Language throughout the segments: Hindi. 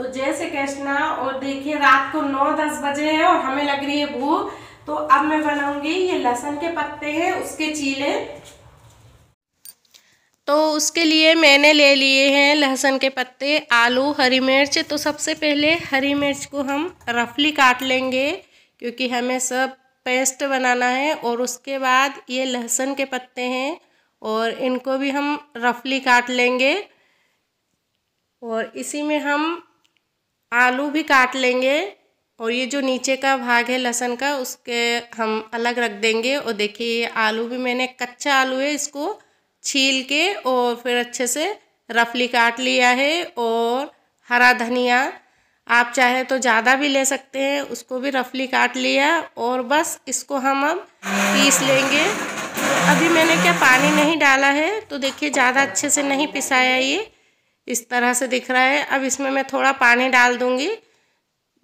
तो जय श्री कृष्णा और देखिए रात को नौ दस बजे है और हमें लग रही है भूख तो अब मैं बनाऊंगी ये लहसुन के पत्ते हैं उसके चीले तो उसके लिए मैंने ले लिए हैं लहसुन के पत्ते आलू हरी मिर्च तो सबसे पहले हरी मिर्च को हम रफली काट लेंगे क्योंकि हमें सब पेस्ट बनाना है और उसके बाद ये लहसुन के पत्ते हैं और इनको भी हम रफली काट लेंगे और इसी में हम आलू भी काट लेंगे और ये जो नीचे का भाग है लहसन का उसके हम अलग रख देंगे और देखिए ये आलू भी मैंने कच्चा आलू है इसको छील के और फिर अच्छे से रफली काट लिया है और हरा धनिया आप चाहे तो ज़्यादा भी ले सकते हैं उसको भी रफली काट लिया और बस इसको हम अब पीस लेंगे तो अभी मैंने क्या पानी नहीं डाला है तो देखिए ज़्यादा अच्छे से नहीं पिसाया ये इस तरह से दिख रहा है अब इसमें मैं थोड़ा पानी डाल दूँगी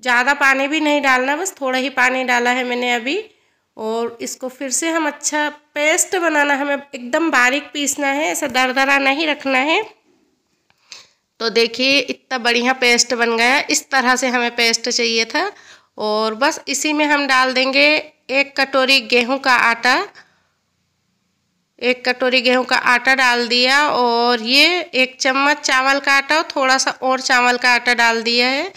ज़्यादा पानी भी नहीं डालना बस थोड़ा ही पानी डाला है मैंने अभी और इसको फिर से हम अच्छा पेस्ट बनाना हमें एकदम बारीक पीसना है ऐसा दरदरा नहीं रखना है तो देखिए इतना बढ़िया पेस्ट बन गया इस तरह से हमें पेस्ट चाहिए था और बस इसी में हम डाल देंगे एक कटोरी गेहूं का आटा एक कटोरी गेहूं का आटा डाल दिया और ये एक चम्मच चावल का आटा और थोड़ा सा और चावल का आटा डाल दिया है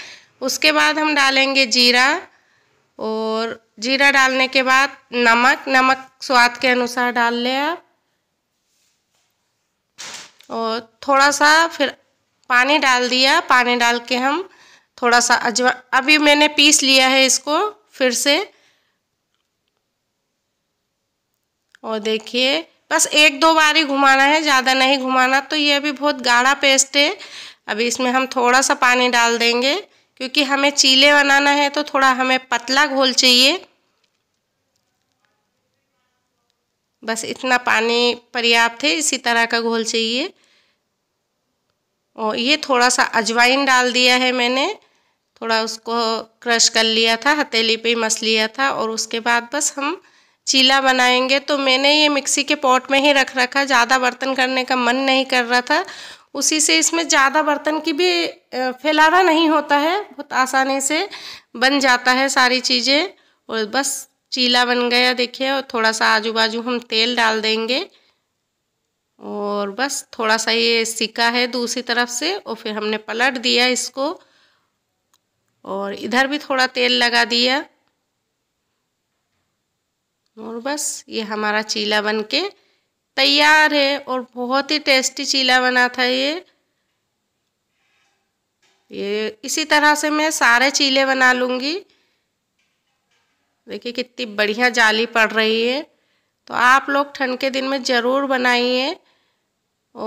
उसके बाद हम डालेंगे जीरा और जीरा डालने के बाद नमक नमक स्वाद के अनुसार डाल लें आप और थोड़ा सा फिर पानी डाल दिया पानी डाल के हम थोड़ा सा अजवा अभी मैंने पीस लिया है इसको फिर से और देखिए बस एक दो बार ही घुमाना है ज़्यादा नहीं घुमाना तो ये अभी बहुत गाढ़ा पेस्ट है अभी इसमें हम थोड़ा सा पानी डाल देंगे क्योंकि हमें चीले बनाना है तो थोड़ा हमें पतला घोल चाहिए बस इतना पानी पर्याप्त है इसी तरह का घोल चाहिए और ये थोड़ा सा अजवाइन डाल दिया है मैंने थोड़ा उसको क्रश कर लिया था हथेली पे ही मस लिया था और उसके बाद बस हम चीला बनाएंगे तो मैंने ये मिक्सी के पॉट में ही रख रखा ज़्यादा बर्तन करने का मन नहीं कर रहा था उसी से इसमें ज़्यादा बर्तन की भी फैलावा नहीं होता है बहुत आसानी से बन जाता है सारी चीज़ें और बस चीला बन गया देखिए और थोड़ा सा आजू बाजू हम तेल डाल देंगे और बस थोड़ा सा ये सिका है दूसरी तरफ से और फिर हमने पलट दिया इसको और इधर भी थोड़ा तेल लगा दिया और बस ये हमारा चीला बन के तैयार है और बहुत ही टेस्टी चीला बना था ये ये इसी तरह से मैं सारे चीले बना लूँगी देखिए कितनी बढ़िया जाली पड़ रही है तो आप लोग ठंड के दिन में ज़रूर बनाइए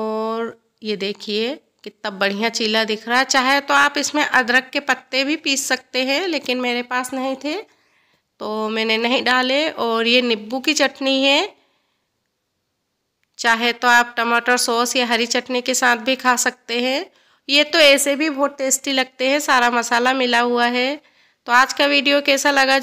और ये देखिए कितना बढ़िया चीला दिख रहा है चाहे तो आप इसमें अदरक के पत्ते भी पीस सकते हैं लेकिन मेरे पास नहीं थे तो मैंने नहीं डाले और ये नींबू की चटनी है चाहे तो आप टमाटर सॉस या हरी चटनी के साथ भी खा सकते हैं ये तो ऐसे भी बहुत टेस्टी लगते हैं सारा मसाला मिला हुआ है तो आज का वीडियो कैसा लगा